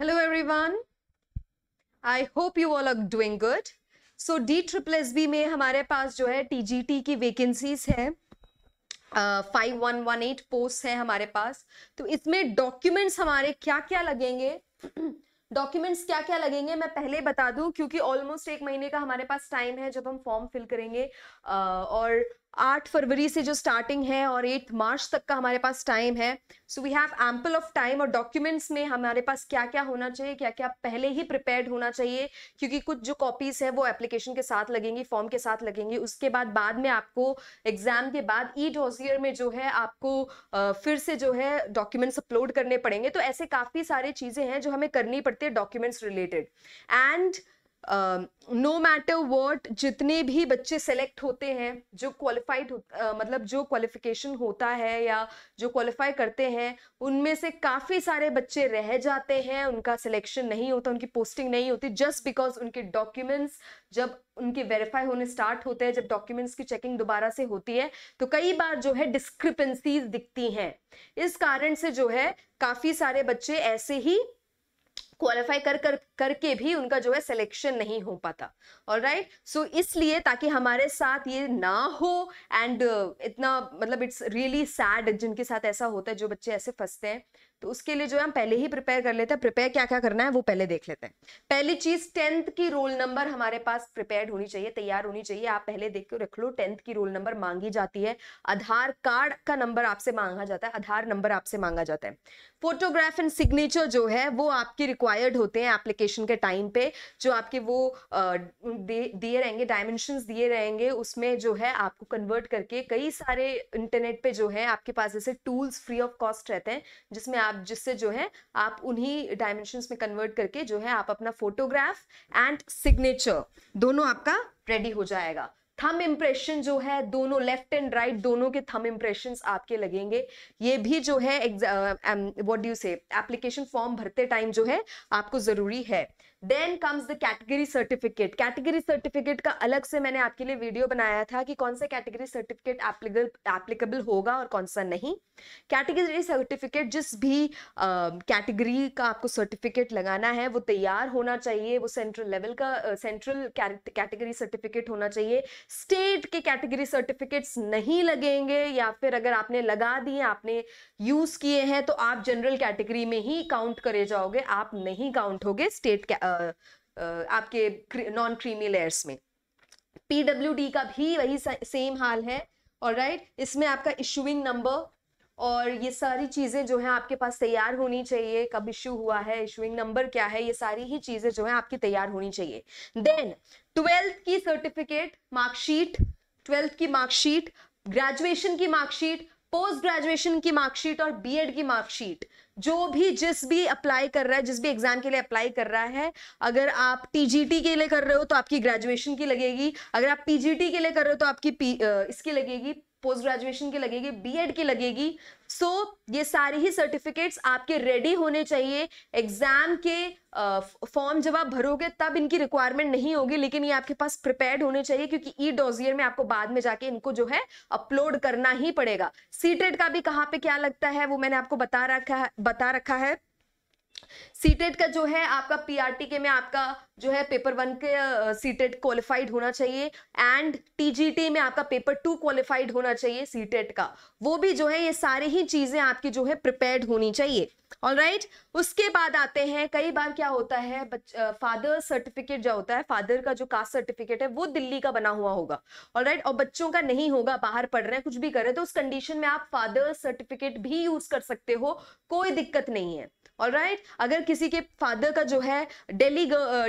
Hello everyone. I hope you all are doing good. So D triple S B में हमारे पास जो है टी की वेकेंसीज है five one one eight post है हमारे पास तो इसमें डॉक्यूमेंट्स हमारे क्या क्या लगेंगे डॉक्यूमेंट्स क्या क्या लगेंगे मैं पहले बता दूं क्योंकि ऑलमोस्ट एक महीने का हमारे पास टाइम है जब हम फॉर्म फिल करेंगे uh, और आठ फरवरी से जो स्टार्टिंग है और एट मार्च तक का हमारे पास टाइम है so we have ample of time और डॉक्यूमेंट्स में हमारे पास क्या क्या होना चाहिए क्या क्या पहले ही प्रिपेयर्ड होना चाहिए क्योंकि कुछ जो कॉपीज है वो एप्लीकेशन के साथ लगेंगी फॉर्म के साथ लगेंगी उसके बाद बाद में आपको एग्जाम के बाद ई डोजियर में जो है आपको फिर से जो है डॉक्यूमेंट्स अपलोड करने पड़ेंगे तो ऐसे काफ़ी सारी चीज़ें हैं जो हमें करनी पड़ती है documents related and no matter what जितने भी बच्चे सेलेक्ट होते हैं जो क्वालिफाइड uh, मतलब जो क्वालिफिकेशन होता है या जो क्वालिफाई करते हैं उनमें से काफ़ी सारे बच्चे रह जाते हैं उनका सिलेक्शन नहीं होता उनकी पोस्टिंग नहीं होती जस्ट बिकॉज उनके डॉक्यूमेंट्स जब उनके वेरीफाई होने स्टार्ट होते हैं जब डॉक्यूमेंट्स की चेकिंग दोबारा से होती है तो कई बार जो है डिस्क्रिपेंसीज दिखती हैं इस कारण से जो है काफ़ी सारे बच्चे ऐसे ही क्वालिफाई कर कर करके भी उनका जो है सिलेक्शन नहीं हो पाता और राइट सो इसलिए ताकि हमारे साथ ये ना हो एंड uh, इतना मतलब इट्स रियली सैड जिनके साथ ऐसा होता है जो बच्चे ऐसे फंसते हैं तो उसके लिए जो है हम पहले ही प्रिपेयर कर लेते हैं प्रिपेयर क्या क्या करना है वो पहले देख लेते हैं पहली चीज टेंथ की रोल नंबर हमारे पास प्रिपेयर होनी चाहिए तैयार होनी चाहिए आप पहले देख के रख लो टेंथ की रोल नंबर मांगी जाती है आधार कार्ड का नंबर आपसे मांगा जाता है आधार नंबर आपसे मांगा जाता है फोटोग्राफ एंड सिग्नेचर जो है वो आपके रिक्वायर्ड होते हैं एप्लीकेशन प्रेजेंटेशन के टाइम पे जो आपके वो दिए रहेंगे डायमेंशन दिए रहेंगे उसमें जो है आपको कन्वर्ट करके कई सारे इंटरनेट पे जो है आपके पास जैसे टूल्स फ्री ऑफ कॉस्ट रहते हैं जिसमें आप जिससे जो है आप उन्हीं डायमेंशन में कन्वर्ट करके जो है आप अपना फोटोग्राफ एंड सिग्नेचर दोनों आपका रेडी हो जाएगा थम इम्प्रेशन जो है दोनों लेफ्ट एंड राइट दोनों के थम इम्प्रेशन आपके लगेंगे ये भी जो है वॉट डू से एप्लीकेशन फॉर्म भरते टाइम जो है आपको ज़रूरी है then comes the category certificate category certificate का अलग से मैंने आपके लिए वीडियो बनाया था कि कौन सा कैटेगरी सर्टिफिकेट एप्लीकेबल होगा और कौन सा नहीं कैटेगरी सर्टिफिकेट जिस भी कैटेगरी uh, का आपको सर्टिफिकेट लगाना है वो तैयार होना चाहिए वो सेंट्रल लेवल का सेंट्रल कैटेगरी सर्टिफिकेट होना चाहिए स्टेट के कैटेगरी सर्टिफिकेट्स नहीं लगेंगे या फिर अगर आपने लगा दिए आपने यूज किए हैं तो आप जनरल कैटेगरी में ही काउंट करे जाओगे आप नहीं काउंट होगे स्टेट आपके नॉन क्रीमी लेयर्स में पीडब्ल्यू का भी वही सेम हाल है और राइट इसमें आपका इशूइंग नंबर और ये सारी चीज़ें जो है आपके पास तैयार होनी चाहिए कब इशू हुआ है इशूइंग नंबर क्या है ये सारी ही चीज़ें जो है आपकी तैयार होनी चाहिए देन ट्वेल्थ की सर्टिफिकेट मार्कशीट ट्वेल्थ की मार्कशीट ग्रेजुएशन की मार्कशीट पोस्ट ग्रेजुएशन की मार्कशीट और बीएड की मार्कशीट जो भी जिस भी अप्लाई कर रहा है जिस भी एग्जाम के लिए अप्लाई कर रहा है अगर आप टीजीटी के लिए कर रहे हो तो आपकी ग्रेजुएशन की लगेगी अगर आप पीजीटी के लिए कर रहे हो तो आपकी पी, इसकी लगेगी पोस्ट ग्रेजुएशन की लगेगी बीएड की लगेगी सो so, ये सारी ही सर्टिफिकेट्स आपके रेडी होने चाहिए एग्जाम के फॉर्म जब आप भरोगे तब इनकी रिक्वायरमेंट नहीं होगी लेकिन ये आपके पास प्रिपेयर्ड होने चाहिए क्योंकि ई e डोजियर में आपको बाद में जाके इनको जो है अपलोड करना ही पड़ेगा सीटेड का भी कहाँ पे क्या लगता है वो मैंने आपको बता रखा है बता रखा है सीटेट का जो है आपका पीआरटी के में आपका जो है पेपर वन के सीटेट क्वालिफाइड होना चाहिए एंड टीजीटी में आपका पेपर टू क्वालिफाइड होना चाहिए सीटेट का वो भी जो है ये सारी ही चीजें आपकी जो है प्रिपेयर्ड होनी चाहिए ऑल right? उसके बाद आते हैं कई बार क्या होता है फादर सर्टिफिकेट जो होता है फादर का जो कास्ट सर्टिफिकेट है वो दिल्ली का बना हुआ होगा ऑल राइट right? और बच्चों का नहीं होगा बाहर पढ़ रहे हैं कुछ भी कर रहे हैं तो उस कंडीशन में आप फादर सर्टिफिकेट भी यूज कर सकते हो कोई दिक्कत नहीं है ऑल राइट right? अगर किसी के फादर का जो है डेली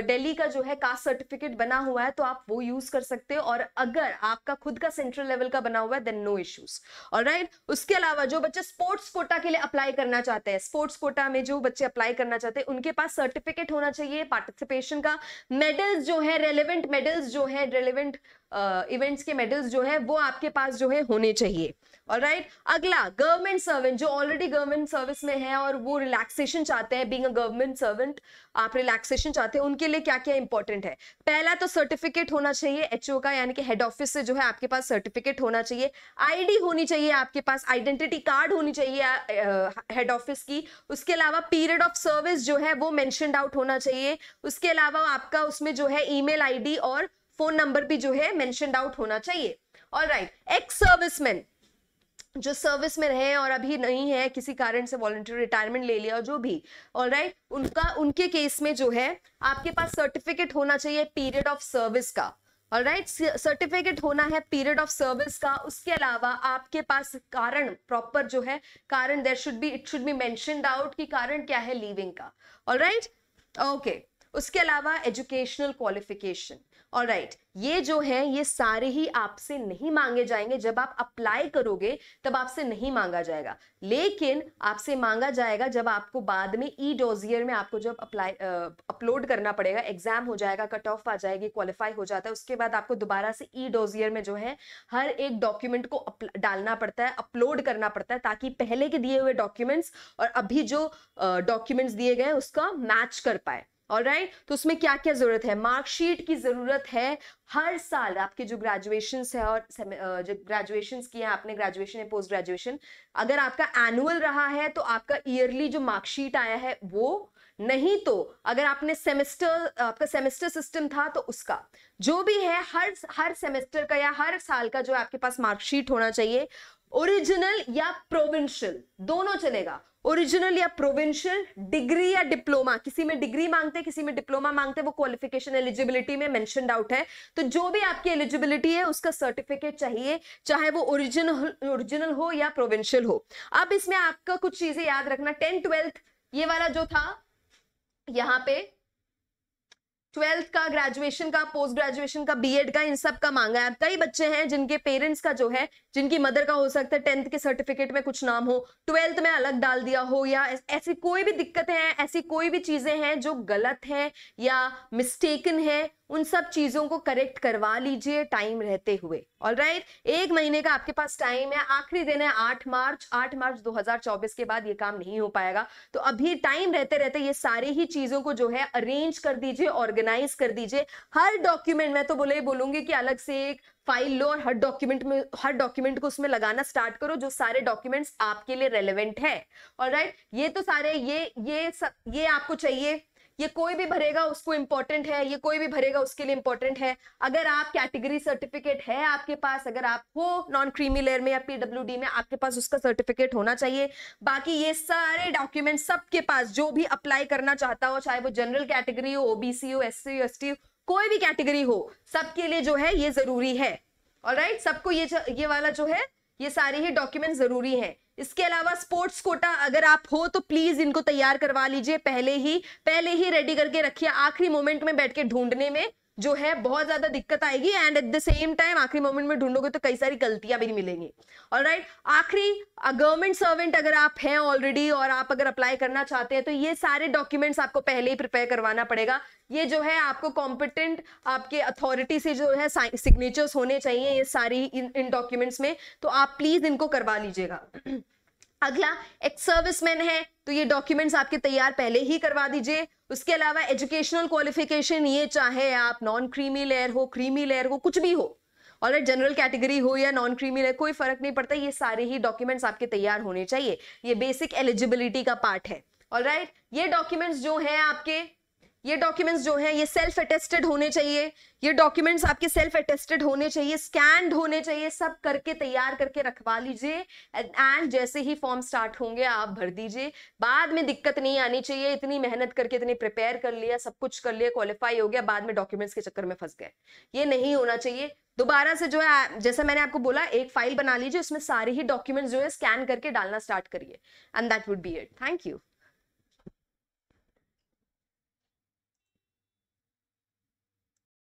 डेली का जो है कास्ट सर्टिफिकेट बना हुआ है तो आप वो यूज कर सकते हो और अगर आपका खुद का सेंट्रल लेवल का बना हुआ है देन नो इश्यूज और राइट उसके अलावा जो बच्चे स्पोर्ट्स कोटा के लिए अप्लाई करना चाहते हैं स्पोर्ट्स कोटा में जो बच्चे अप्लाई करना चाहते हैं उनके पास सर्टिफिकेट होना चाहिए पार्टिसिपेशन का मेडल्स जो है रेलिवेंट मेडल्स जो है रेलिवेंट इवेंट्स के मेडल्स जो है वो आपके पास जो है होने चाहिए और राइट अगला गवर्नमेंट सर्वेंट जो ऑलरेडी गवर्नमेंट सर्विस में है और वो रिलैक्सेशन चाहते हैं बीइंग अ गवर्नमेंट सर्वेंट आप रिलैक्सेशन चाहते हैं उनके लिए क्या क्या इंपॉर्टेंट है पहला तो सर्टिफिकेट होना चाहिए एच का यानी कि हेड ऑफिस से जो है आपके पास सर्टिफिकेट होना चाहिए आईडी होनी चाहिए आपके पास आइडेंटिटी कार्ड होनी चाहिए हेड ऑफिस की उसके अलावा पीरियड ऑफ सर्विस जो है वो मैंशनड आउट होना चाहिए उसके अलावा आपका उसमें जो है ईमेल आईडी और फोन नंबर भी जो है मेंशनड आउट होना चाहिए ऑल राइट एक्स सर्विसमैन जो सर्विस में रहे और अभी नहीं है किसी कारण से वॉलंटियर रिटायरमेंट ले लिया जो भी ऑल राइट right? उनका उनके केस में जो है आपके पास सर्टिफिकेट होना चाहिए पीरियड ऑफ सर्विस का ऑल राइट सर्टिफिकेट होना है पीरियड ऑफ सर्विस का उसके अलावा आपके पास कारण प्रॉपर जो है कारण there should be it should be mentioned out कि कारण क्या है लीविंग का ऑल राइट ओके उसके अलावा एजुकेशनल क्वालिफिकेशन और राइट ये जो है ये सारे ही आपसे नहीं मांगे जाएंगे जब आप अप्लाई करोगे तब आपसे नहीं मांगा जाएगा लेकिन आपसे मांगा जाएगा जब आपको बाद में ई e डोजियर में आपको जब अप्लाई अपलोड करना पड़ेगा एग्जाम हो जाएगा कट ऑफ आ जाएगी क्वालिफाई हो जाता है उसके बाद आपको दोबारा से ई e डोजियर में जो है हर एक डॉक्यूमेंट को डालना पड़ता है अपलोड करना पड़ता है ताकि पहले के दिए हुए डॉक्यूमेंट्स और अभी जो डॉक्यूमेंट्स दिए गए उसका मैच कर पाए और राइट right? तो उसमें क्या क्या जरूरत है मार्कशीट की जरूरत है हर साल आपके जो ग्रेजुएशन है और जो ग्रेजुएशन किए हैं आपने ग्रेजुएशन है पोस्ट ग्रेजुएशन अगर आपका एनुअल रहा है तो आपका ईयरली जो मार्कशीट आया है वो नहीं तो अगर आपने सेमेस्टर आपका सेमेस्टर सिस्टम था तो उसका जो भी है हर हर सेमेस्टर का या हर साल का जो आपके पास मार्कशीट होना चाहिए ओरिजिनल या प्रोविंशियल दोनों चलेगा ओरिजिनल या प्रोविंशियल डिग्री या डिप्लोमा किसी में डिग्री मांगते हैं किसी में डिप्लोमा मांगते हैं वो क्वालिफिकेशन एलिजिबिलिटी में मेंशन आउट है तो जो भी आपकी एलिजिबिलिटी है उसका सर्टिफिकेट चाहिए चाहे वो ओरिजिनल ओरिजिनल हो या प्रोविंशियल हो अब इसमें आपका कुछ चीजें याद रखना टेंथ ट्वेल्थ ये वाला जो था यहाँ पे ट्वेल्थ का ग्रेजुएशन का पोस्ट ग्रेजुएशन का बीएड का इन सब का मांगा है कई बच्चे हैं जिनके पेरेंट्स का जो है जिनकी मदर का हो सकता है टेंथ के सर्टिफिकेट में कुछ नाम हो ट्वेल्थ में अलग डाल दिया हो या ऐसी कोई भी दिक्कतें हैं ऐसी कोई भी चीजें हैं जो गलत हैं या मिस्टेकन है उन सब चीज़ों को करेक्ट करवा लीजिए टाइम रहते हुए ऑल राइट right? एक महीने का आपके पास टाइम है आखिरी दिन है आठ मार्च आठ मार्च 2024 के बाद ये काम नहीं हो पाएगा तो अभी टाइम रहते रहते ये सारी ही चीज़ों को जो है अरेंज कर दीजिए ऑर्गेनाइज कर दीजिए हर डॉक्यूमेंट मैं तो बोले बोलूंगी कि अलग से एक फाइल लो और हर डॉक्यूमेंट में हर डॉक्यूमेंट को उसमें लगाना स्टार्ट करो जो सारे डॉक्यूमेंट्स आपके लिए रेलेवेंट है और राइट right? ये तो सारे ये ये सब ये आपको चाहिए ये कोई भी भरेगा उसको इंपॉर्टेंट है ये कोई भी भरेगा उसके लिए इंपॉर्टेंट है अगर आप कैटेगरी सर्टिफिकेट है आपके पास अगर आप हो नॉन क्रीमी लेयर में या पीडब्ल्यू में आपके पास उसका सर्टिफिकेट होना चाहिए बाकी ये सारे डॉक्यूमेंट सबके पास जो भी अप्लाई करना चाहता हो चाहे वो जनरल कैटेगरी हो ओबीसी हो एस सी एस टी कोई भी कैटेगरी हो सबके लिए जो है ये जरूरी है और राइट सबको ये ये वाला जो है ये सारे ही डॉक्यूमेंट जरूरी हैं इसके अलावा स्पोर्ट्स कोटा अगर आप हो तो प्लीज इनको तैयार करवा लीजिए पहले ही पहले ही रेडी करके रखिए आखिरी मोमेंट में बैठ के ढूंढने में जो है बहुत ज्यादा दिक्कत आएगी and at the same time आखिरी मोमेंट में ढूंढोगे तो कई सारी गलतियां भी मिलेंगी और राइट आखिरी गवर्नमेंट सर्वेंट अगर आप हैं ऑलरेडी और आप अगर अप्लाई करना चाहते हैं तो ये सारे डॉक्यूमेंट्स आपको पहले ही प्रिपेयर करवाना पड़ेगा ये जो है आपको कॉम्पिटेंट आपके अथॉरिटी से जो है सिग्नेचर्स होने चाहिए ये सारी इन, इन डॉक्यूमेंट्स में तो आप प्लीज इनको करवा लीजिएगा अगला एक सर्विसमैन है तो ये डॉक्यूमेंट्स आपके तैयार पहले ही करवा दीजिए उसके अलावा एजुकेशनल क्वालिफिकेशन ये चाहे आप नॉन क्रीमी लेयर हो क्रीमी लेयर हो कुछ भी हो और जनरल कैटेगरी हो या नॉन क्रीमी लेयर कोई फर्क नहीं पड़ता ये सारे ही डॉक्यूमेंट्स आपके तैयार होने चाहिए ये बेसिक एलिजिबिलिटी का पार्ट है ऑल राइट right? ये डॉक्यूमेंट्स जो है आपके ये डॉक्यूमेंट्स जो हैं ये सेल्फ अटेस्टेड होने चाहिए ये डॉक्यूमेंट्स आपके सेल्फ अटेस्टेड होने चाहिए स्कैंड होने चाहिए सब करके तैयार करके रखवा लीजिए एंड जैसे ही फॉर्म स्टार्ट होंगे आप भर दीजिए बाद में दिक्कत नहीं आनी चाहिए इतनी मेहनत करके इतनी प्रिपेयर कर लिया सब कुछ कर लिया क्वालिफाई हो गया बाद में डॉक्यूमेंट्स के चक्कर में फंस गए ये नहीं होना चाहिए दोबारा से जो है जैसा मैंने आपको बोला एक फाइल बना लीजिए उसमें सारे ही डॉक्यूमेंट्स जो है स्कैन करके डालना स्टार्ट करिए and that would be it thank you